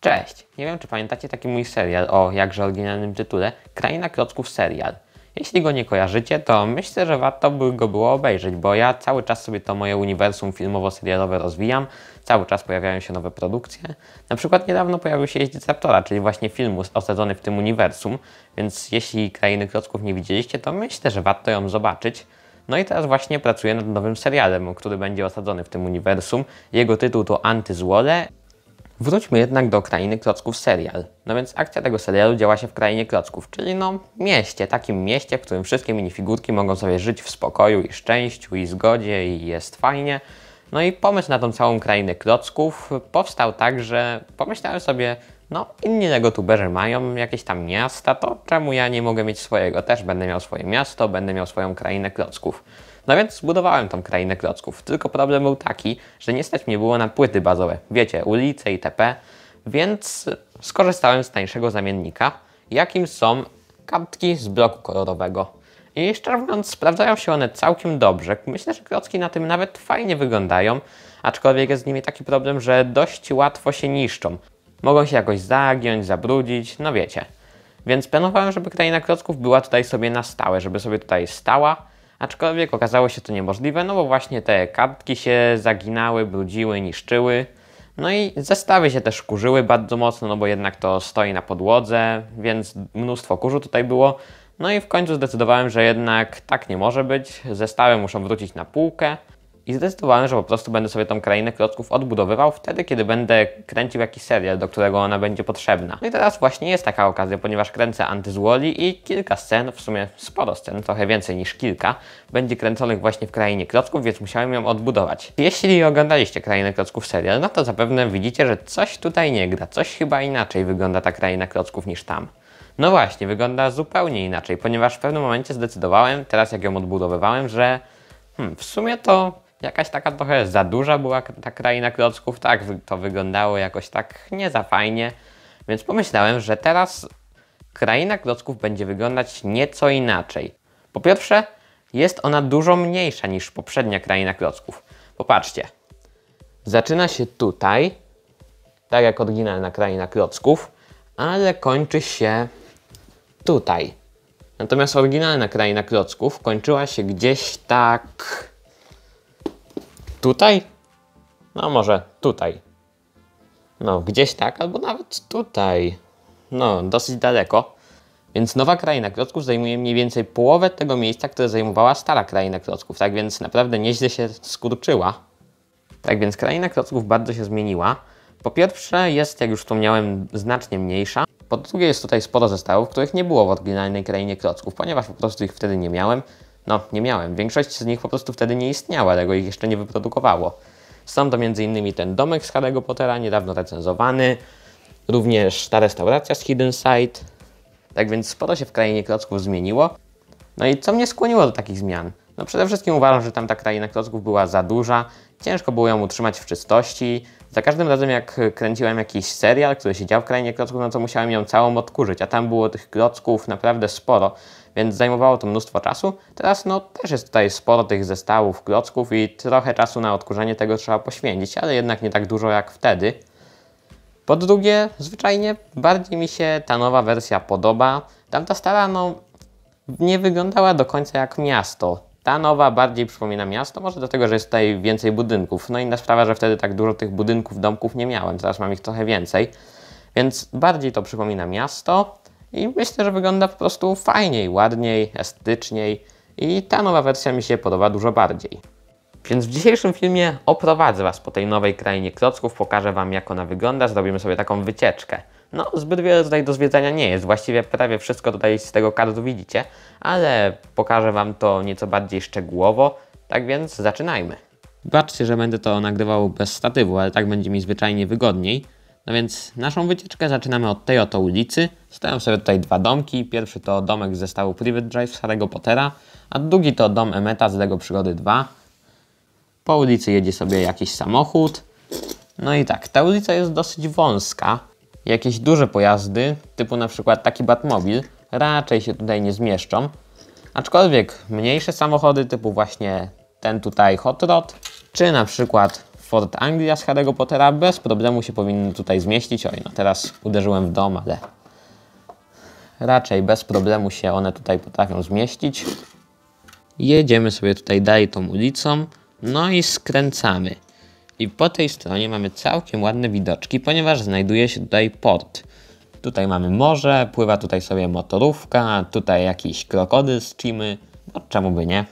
Cześć! Nie wiem, czy pamiętacie taki mój serial o jakże oryginalnym tytule Kraina Klocków Serial. Jeśli go nie kojarzycie, to myślę, że warto by go było obejrzeć, bo ja cały czas sobie to moje uniwersum filmowo-serialowe rozwijam, cały czas pojawiają się nowe produkcje. Na przykład niedawno pojawił się Jeździec Raptora, czyli właśnie filmu osadzony w tym uniwersum, więc jeśli Krainy Klocków nie widzieliście, to myślę, że warto ją zobaczyć. No i teraz właśnie pracuję nad nowym serialem, który będzie osadzony w tym uniwersum. Jego tytuł to Antyzłole Wróćmy jednak do krainy klocków serial. No więc akcja tego serialu działa się w krainie klocków, czyli no mieście, takim mieście, w którym wszystkie minifigurki mogą sobie żyć w spokoju i szczęściu i zgodzie i jest fajnie. No i pomysł na tą całą krainę klocków powstał tak, że pomyślałem sobie, no, inni youtuberzy mają jakieś tam miasta, to czemu ja nie mogę mieć swojego? Też będę miał swoje miasto, będę miał swoją krainę klocków. No więc zbudowałem tą krainę klocków, tylko problem był taki, że nie stać mi było na płyty bazowe, wiecie, ulice itp., więc skorzystałem z tańszego zamiennika, jakim są kartki z bloku kolorowego. I szczerze mówiąc, sprawdzają się one całkiem dobrze. Myślę, że klocki na tym nawet fajnie wyglądają, aczkolwiek jest z nimi taki problem, że dość łatwo się niszczą. Mogą się jakoś zagiąć, zabrudzić, no wiecie. Więc planowałem, żeby kraina klocków była tutaj sobie na stałe, żeby sobie tutaj stała, aczkolwiek okazało się to niemożliwe, no bo właśnie te kartki się zaginały, brudziły, niszczyły. No i zestawy się też kurzyły bardzo mocno, no bo jednak to stoi na podłodze, więc mnóstwo kurzu tutaj było. No i w końcu zdecydowałem, że jednak tak nie może być. Zestawy muszą wrócić na półkę. I zdecydowałem, że po prostu będę sobie tą krainę klocków odbudowywał wtedy, kiedy będę kręcił jakiś serial, do którego ona będzie potrzebna. No i teraz właśnie jest taka okazja, ponieważ kręcę antyzwoli i kilka scen, w sumie sporo scen, trochę więcej niż kilka, będzie kręconych właśnie w krainie klocków, więc musiałem ją odbudować. Jeśli oglądaliście krainę klocków serial, no to zapewne widzicie, że coś tutaj nie gra, coś chyba inaczej wygląda ta kraina klocków niż tam. No właśnie, wygląda zupełnie inaczej, ponieważ w pewnym momencie zdecydowałem, teraz jak ją odbudowywałem, że hmm, w sumie to jakaś taka trochę za duża była ta kraina klocków, tak to wyglądało jakoś tak nie za fajnie, więc pomyślałem, że teraz kraina klocków będzie wyglądać nieco inaczej. Po pierwsze, jest ona dużo mniejsza niż poprzednia kraina klocków. Popatrzcie, zaczyna się tutaj, tak jak oryginalna kraina klocków, ale kończy się tutaj. Natomiast oryginalna kraina klocków kończyła się gdzieś tak Tutaj? No może tutaj. No gdzieś tak, albo nawet tutaj. No, dosyć daleko. Więc nowa kraina klocków zajmuje mniej więcej połowę tego miejsca, które zajmowała stara kraina klocków. Tak więc naprawdę nieźle się skurczyła. Tak więc kraina klocków bardzo się zmieniła. Po pierwsze jest, jak już wspomniałem, znacznie mniejsza. Po drugie jest tutaj sporo zestawów, których nie było w oryginalnej krainie klocków, ponieważ po prostu ich wtedy nie miałem. No, nie miałem. Większość z nich po prostu wtedy nie istniała, tego ich jeszcze nie wyprodukowało. Są to m.in. ten domek z Harry'ego Pottera, niedawno recenzowany, również ta restauracja z Hidden Side. Tak więc sporo się w krainie klocków zmieniło. No i co mnie skłoniło do takich zmian? No przede wszystkim uważam, że tamta kraina klocków była za duża, ciężko było ją utrzymać w czystości. Za każdym razem jak kręciłem jakiś serial, który siedział w krainie klocków, no to musiałem ją całą odkurzyć, a tam było tych klocków naprawdę sporo, więc zajmowało to mnóstwo czasu. Teraz no też jest tutaj sporo tych zestawów klocków i trochę czasu na odkurzanie tego trzeba poświęcić, ale jednak nie tak dużo jak wtedy. Po drugie, zwyczajnie bardziej mi się ta nowa wersja podoba. Tamta stara, no, nie wyglądała do końca jak miasto. Ta nowa bardziej przypomina miasto, może dlatego, że jest tutaj więcej budynków. No inna sprawa, że wtedy tak dużo tych budynków, domków nie miałem, teraz mam ich trochę więcej. Więc bardziej to przypomina miasto i myślę, że wygląda po prostu fajniej, ładniej, estetyczniej i ta nowa wersja mi się podoba dużo bardziej. Więc w dzisiejszym filmie oprowadzę Was po tej nowej krainie klocków, pokażę Wam jak ona wygląda, zrobimy sobie taką wycieczkę. No, zbyt wiele tutaj do zwiedzania nie jest. Właściwie prawie wszystko tutaj z tego kadru widzicie, ale pokażę Wam to nieco bardziej szczegółowo. Tak więc zaczynajmy. Baczcie, że będę to nagrywał bez statywu, ale tak będzie mi zwyczajnie wygodniej. No więc naszą wycieczkę zaczynamy od tej oto ulicy. Stoją sobie tutaj dwa domki. Pierwszy to domek z zestawu Private Drive z Harry'ego Pottera, a drugi to dom Emeta z Lego Przygody 2. Po ulicy jedzie sobie jakiś samochód. No i tak, ta ulica jest dosyć wąska, Jakieś duże pojazdy, typu na przykład taki Batmobil, raczej się tutaj nie zmieszczą. Aczkolwiek mniejsze samochody, typu właśnie ten tutaj Hot Rod, czy na przykład Ford Anglia z Harry'ego Pottera, bez problemu się powinny tutaj zmieścić. Oj, no teraz uderzyłem w dom, ale raczej bez problemu się one tutaj potrafią zmieścić. Jedziemy sobie tutaj dalej tą ulicą, no i skręcamy. I po tej stronie mamy całkiem ładne widoczki, ponieważ znajduje się tutaj port. Tutaj mamy morze, pływa tutaj sobie motorówka, tutaj jakiś krokodyl z chimy, no czemu by nie.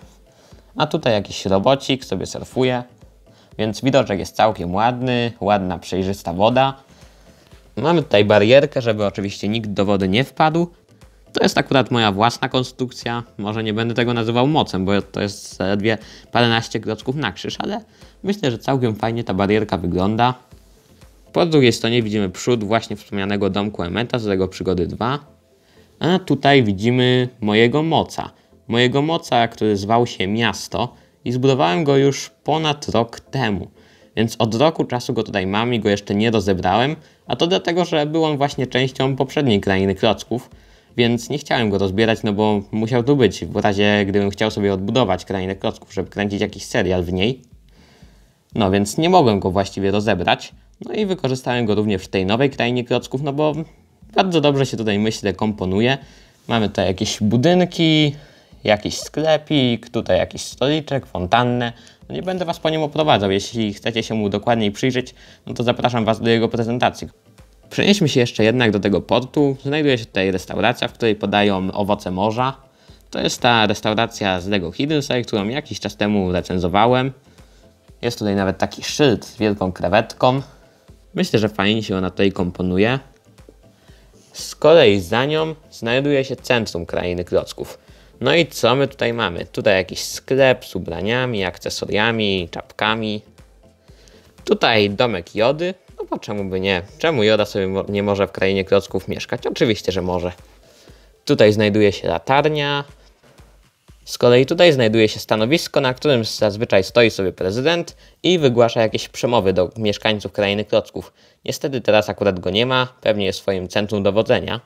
A tutaj jakiś robocik sobie surfuje, więc widoczek jest całkiem ładny, ładna przejrzysta woda. Mamy tutaj barierkę, żeby oczywiście nikt do wody nie wpadł, to jest akurat moja własna konstrukcja. Może nie będę tego nazywał mocem, bo to jest zaledwie paręnaście klocków na krzyż, ale myślę, że całkiem fajnie ta barierka wygląda. Po drugiej stronie widzimy przód właśnie wspomnianego domku Emeta z Lego Przygody 2. A tutaj widzimy mojego moca. Mojego moca, który zwał się Miasto i zbudowałem go już ponad rok temu. Więc od roku czasu go tutaj mam i go jeszcze nie rozebrałem, a to dlatego, że był on właśnie częścią poprzedniej krainy klocków, więc nie chciałem go rozbierać, no bo musiał tu być, w razie gdybym chciał sobie odbudować krainę klocków, żeby kręcić jakiś serial w niej. No więc nie mogłem go właściwie rozebrać, no i wykorzystałem go również w tej nowej krainie klocków, no bo bardzo dobrze się tutaj myślę komponuje. Mamy tutaj jakieś budynki, jakiś sklepik, tutaj jakiś stoliczek, fontannę. No nie będę Was po nim oprowadzał, jeśli chcecie się mu dokładniej przyjrzeć, no to zapraszam Was do jego prezentacji. Przenieśmy się jeszcze jednak do tego portu. Znajduje się tutaj restauracja, w której podają owoce morza. To jest ta restauracja z Lego Hidden Side, którą jakiś czas temu recenzowałem. Jest tutaj nawet taki szyld z wielką krewetką. Myślę, że fajnie się ona tutaj komponuje. Z kolei za nią znajduje się centrum krainy klocków. No i co my tutaj mamy? Tutaj jakiś sklep z ubraniami, akcesoriami, czapkami. Tutaj domek jody, no bo czemu by nie? Czemu Joda sobie nie może w krainie klocków mieszkać? Oczywiście, że może. Tutaj znajduje się latarnia. Z kolei tutaj znajduje się stanowisko, na którym zazwyczaj stoi sobie prezydent i wygłasza jakieś przemowy do mieszkańców krainy klocków. Niestety teraz akurat go nie ma, pewnie jest w swoim centrum dowodzenia.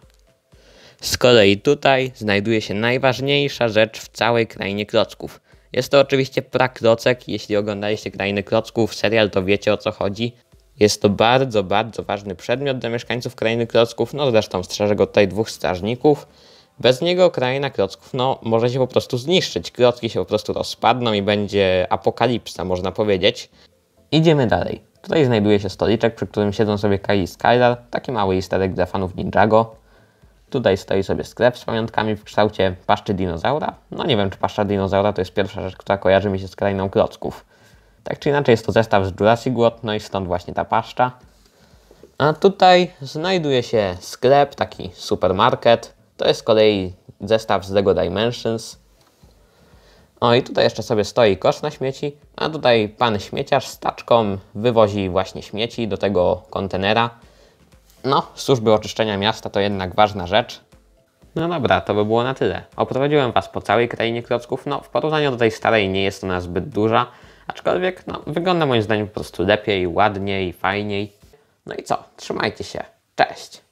Z kolei tutaj znajduje się najważniejsza rzecz w całej krainie klocków. Jest to oczywiście prakrocek, jeśli oglądaliście Krainy Klocków, serial to wiecie o co chodzi. Jest to bardzo, bardzo ważny przedmiot dla mieszkańców krainy Klocków. no zresztą strzeże go tutaj dwóch strażników. Bez niego kraina Klocków no, może się po prostu zniszczyć, Klocki się po prostu rozpadną i będzie apokalipsa, można powiedzieć. Idziemy dalej. Tutaj znajduje się stoliczek, przy którym siedzą sobie Kai i Skylar, taki mały isterek dla fanów Ninjago. Tutaj stoi sobie sklep z pamiątkami w kształcie paszczy dinozaura. No nie wiem, czy paszcza dinozaura to jest pierwsza rzecz, która kojarzy mi się z krainą Klocków. Tak czy inaczej jest to zestaw z Jurassic World, no i stąd właśnie ta paszcza. A tutaj znajduje się sklep, taki supermarket. To jest z kolei zestaw z Lego Dimensions. O i tutaj jeszcze sobie stoi kosz na śmieci, a tutaj pan śmieciarz z taczką wywozi właśnie śmieci do tego kontenera. No, służby oczyszczenia miasta to jednak ważna rzecz. No dobra, to by było na tyle. Oprowadziłem Was po całej krainie klocków, no w porównaniu do tej starej nie jest ona zbyt duża, Aczkolwiek no, wygląda moim zdaniem po prostu lepiej, ładniej, fajniej. No i co? Trzymajcie się. Cześć!